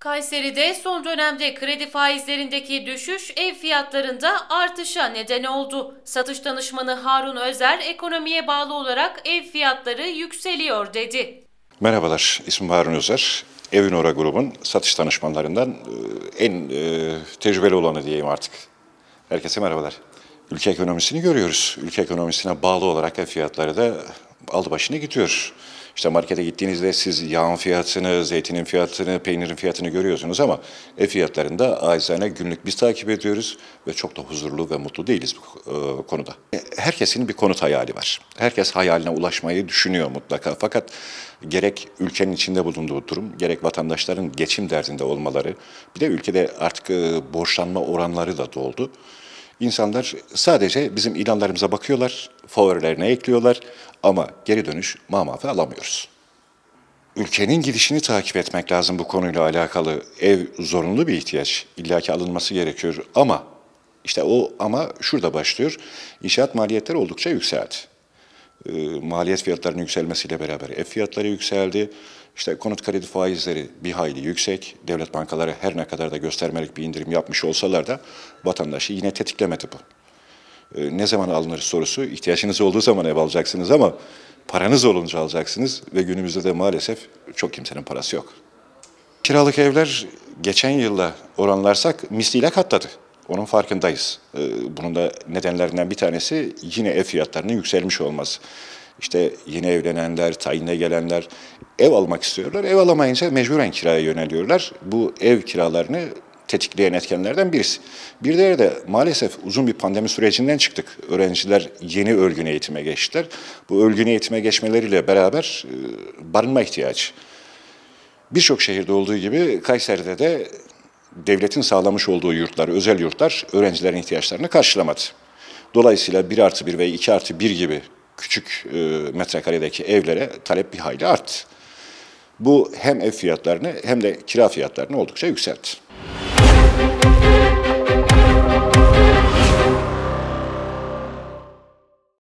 Kayseri'de son dönemde kredi faizlerindeki düşüş ev fiyatlarında artışa neden oldu. Satış danışmanı Harun Özer ekonomiye bağlı olarak ev fiyatları yükseliyor dedi. Merhabalar, ismim Harun Özer. Evinora grubun satış danışmanlarından e, en e, tecrübeli olanı diyeyim artık. Herkese merhabalar. Ülke ekonomisini görüyoruz. Ülke ekonomisine bağlı olarak ev fiyatları da aldı başını gidiyor. İşte markete gittiğinizde siz yağın fiyatını, zeytinin fiyatını, peynirin fiyatını görüyorsunuz ama ev fiyatlarında acizane günlük biz takip ediyoruz ve çok da huzurlu ve mutlu değiliz bu e, konuda. Herkesin bir konut hayali var. Herkes hayaline ulaşmayı düşünüyor mutlaka. Fakat gerek ülkenin içinde bulunduğu durum, gerek vatandaşların geçim derdinde olmaları, bir de ülkede artık e, borçlanma oranları da doldu. İnsanlar sadece bizim ilanlarımıza bakıyorlar, favorilerine ekliyorlar ama geri dönüş mamafe alamıyoruz. Ülkenin gidişini takip etmek lazım bu konuyla alakalı. Ev zorunlu bir ihtiyaç. illaki alınması gerekiyor ama işte o ama şurada başlıyor. İnşaat maliyetleri oldukça yükseldi. E, maliyet fiyatlarının yükselmesiyle beraber ev fiyatları yükseldi. İşte konut kredi faizleri bir hayli yüksek. Devlet bankaları her ne kadar da göstermelik bir indirim yapmış olsalar da vatandaşı yine tetiklemedi bu. E, ne zaman alınır sorusu ihtiyacınız olduğu zaman ev alacaksınız ama paranız olunca alacaksınız ve günümüzde de maalesef çok kimsenin parası yok. Kiralık evler geçen yılla oranlarsak misliyle katladı. Onun farkındayız. Ee, bunun da nedenlerinden bir tanesi yine ev fiyatlarının yükselmiş olması. İşte yeni evlenenler, tayine gelenler ev almak istiyorlar. Ev alamayınca mecburen kiraya yöneliyorlar. Bu ev kiralarını tetikleyen etkenlerden birisi. Bir diğeri de maalesef uzun bir pandemi sürecinden çıktık. Öğrenciler yeni örgün eğitime geçtiler. Bu örgün eğitime geçmeleriyle beraber e, barınma ihtiyacı. Birçok şehirde olduğu gibi Kayseri'de de devletin sağlamış olduğu yurtlar, özel yurtlar öğrencilerin ihtiyaçlarını karşılamadı. Dolayısıyla 1 artı 1 ve 2 artı 1 gibi küçük e, metrekaredeki evlere talep bir hayli arttı. Bu hem ev fiyatlarını hem de kira fiyatlarını oldukça yükseltti.